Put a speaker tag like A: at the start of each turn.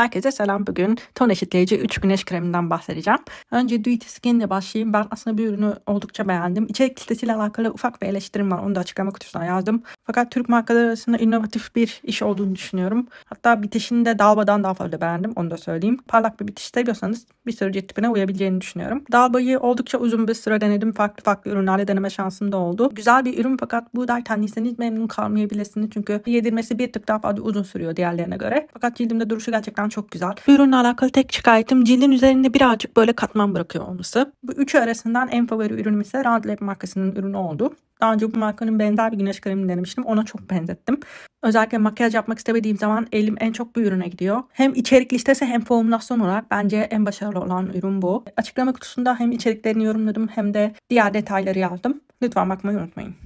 A: Herkese selam bugün. Ton eşitleyici 3 güneş kreminden bahsedeceğim. Önce Do Skin ile başlayayım. Ben aslında bir ürünü oldukça beğendim. İçerik listesiyle alakalı ufak bir eleştirim var. Onu da açıklama kutusuna yazdım. Fakat Türk markaları arasında inovatif bir iş olduğunu düşünüyorum. Hatta bitişini de Dalba'dan daha fazla beğendim. Onu da söyleyeyim. Parlak bir bitiş seviyorsanız bir sürü cilt tipine uyabileceğini düşünüyorum. Dalba'yı oldukça uzun bir süre denedim. Farklı farklı ürünlerle deneme şansım da oldu. Güzel bir ürün fakat bu derkenliyseniz memnun kalmayabilirsiniz. Çünkü yedirmesi bir tık daha fazla uzun sürüyor diğerlerine göre. Fakat cildimde duruşu gerçekten çok güzel. ürünle alakalı tek şikayetim cildin üzerinde birazcık böyle katman bırakıyor olması. Bu üçü arasından en favori ürünüm ise Radlab markasının ürünü oldu. Daha önce bu markanın benzer bir güneş kremi denemiştim. Ona çok benzettim. Özellikle makyaj yapmak istemediğim zaman elim en çok bu ürüne gidiyor. Hem içerik listesi hem formülasyon olarak bence en başarılı olan ürün bu. Açıklama kutusunda hem içeriklerini yorumladım hem de diğer detayları yazdım. Lütfen bakmayı unutmayın.